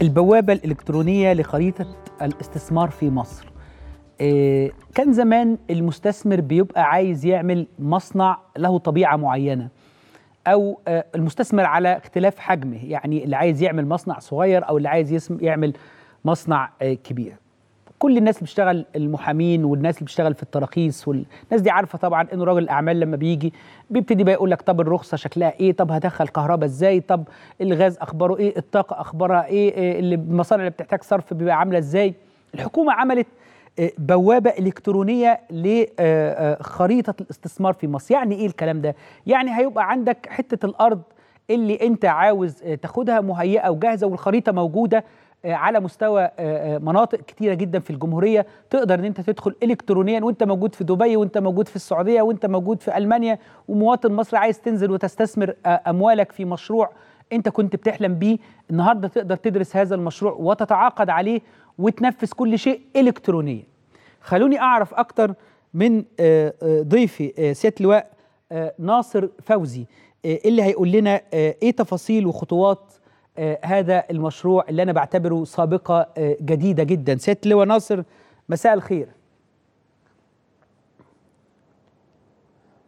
البوابة الإلكترونية لخريطة الاستثمار في مصر آه، كان زمان المستثمر بيبقى عايز يعمل مصنع له طبيعة معينة أو آه، المستثمر على اختلاف حجمه يعني اللي عايز يعمل مصنع صغير أو اللي عايز يعمل مصنع آه، كبير كل الناس اللي بتشتغل المحامين والناس اللي بتشتغل في التراخيص والناس دي عارفه طبعا انه راجل الاعمال لما بيجي بيبتدي بقى يقول لك طب الرخصه شكلها ايه طب هدخل كهرباء ازاي طب الغاز اخباره ايه الطاقه اخبارها ايه, إيه اللي المصانع اللي بتحتاج صرف بيبقى عامله ازاي الحكومه عملت آه، بوابة إلكترونية لخريطة آه، آه، الاستثمار في مصر يعني إيه الكلام ده؟ يعني هيبقى عندك حتة الأرض اللي أنت عاوز تاخدها مهيئة وجاهزة والخريطة موجودة آه، على مستوى آه، آه، مناطق كتيره جدا في الجمهوريه تقدر ان انت تدخل الكترونيا وانت موجود في دبي وانت موجود في السعوديه وانت موجود في المانيا ومواطن مصري عايز تنزل وتستثمر اموالك في مشروع انت كنت بتحلم بيه النهارده تقدر تدرس هذا المشروع وتتعاقد عليه وتنفذ كل شيء الكترونيا خلوني اعرف اكتر من ضيفي سياده اللواء ناصر فوزي اللي هيقول لنا ايه تفاصيل وخطوات آه، هذا المشروع اللي انا بعتبره سابقه آه، جديده جدا ست لواء ناصر مساء الخير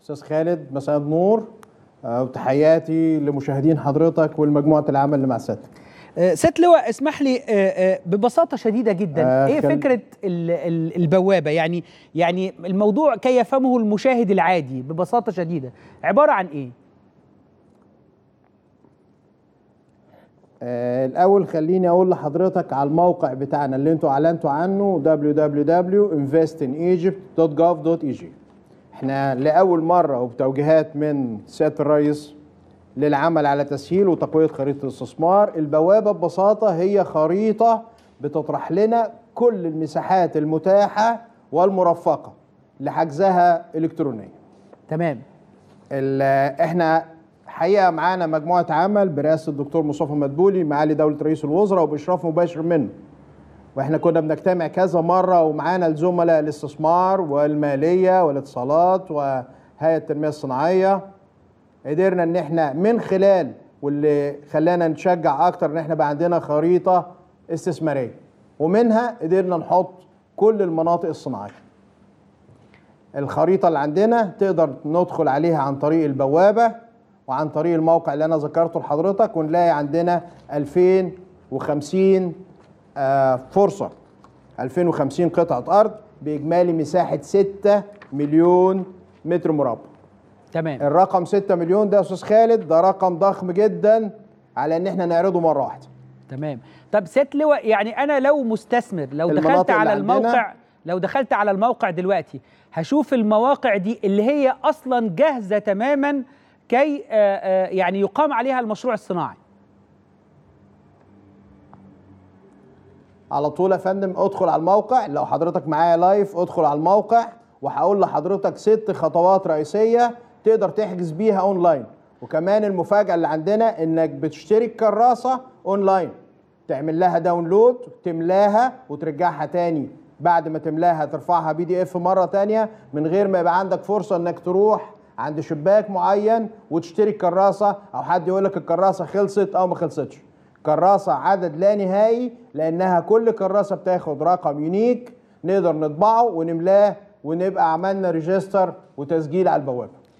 استاذ خالد مساء النور آه، وتحياتي لمشاهدين حضرتك والمجموعه العمل اللي مع سيادتك سيد لواء اسمح لي ببساطه شديده جدا آه ايه فكره البوابه يعني يعني الموضوع كي يفهمه المشاهد العادي ببساطه شديده عباره عن ايه آه، الاول خليني اقول لحضرتك على الموقع بتاعنا اللي انتوا اعلنتوا عنه www.investinegypt.gov.eg احنا لاول مره وبتوجيهات من سياده الرئيس للعمل على تسهيل وتقويه خريطه الاستثمار البوابه ببساطه هي خريطه بتطرح لنا كل المساحات المتاحه والمرفقه لحجزها الكترونيا تمام احنا الحقيقه معانا مجموعه عمل برئاسه الدكتور مصطفى مدبولي معالي دوله رئيس الوزراء وباشراف مباشر منه واحنا كنا بنجتمع كذا مره ومعانا الزملاء الاستثمار والماليه والاتصالات وهيئه التنميه الصناعيه قدرنا ان احنا من خلال واللي خلانا نشجع اكتر ان احنا بقى عندنا خريطه استثماريه ومنها قدرنا نحط كل المناطق الصناعيه الخريطه اللي عندنا تقدر ندخل عليها عن طريق البوابه وعن طريق الموقع اللي انا ذكرته لحضرتك ونلاقي عندنا 2050 آه، فرصه 2050 قطعه ارض باجمالي مساحه 6 مليون متر مربع تمام الرقم 6 مليون ده يا استاذ خالد ده رقم ضخم جدا على ان احنا نعرضه مره واحده تمام طب ست لواء يعني انا لو مستثمر لو دخلت على الموقع لو دخلت على الموقع دلوقتي هشوف المواقع دي اللي هي اصلا جاهزه تماما كي آه، آه، يعني يقام عليها المشروع الصناعي على طول يا فندم ادخل على الموقع لو حضرتك معايا لايف ادخل على الموقع وهقول لحضرتك ست خطوات رئيسيه تقدر تحجز بيها اونلاين وكمان المفاجاه اللي عندنا انك بتشتري الكراسه اونلاين تعمل لها داونلود تملاها وترجعها تاني بعد ما تملاها ترفعها بي دي اف مره تانية من غير ما يبقى عندك فرصه انك تروح عند شباك معين وتشتري الكراسه او حد يقول لك الكراسه خلصت او ما خلصتش كراسه عدد لا نهائي لانها كل كراسه بتاخد رقم يونيك نقدر نطبعه ونملاه ونبقى عملنا ريجستر وتسجيل على البوابه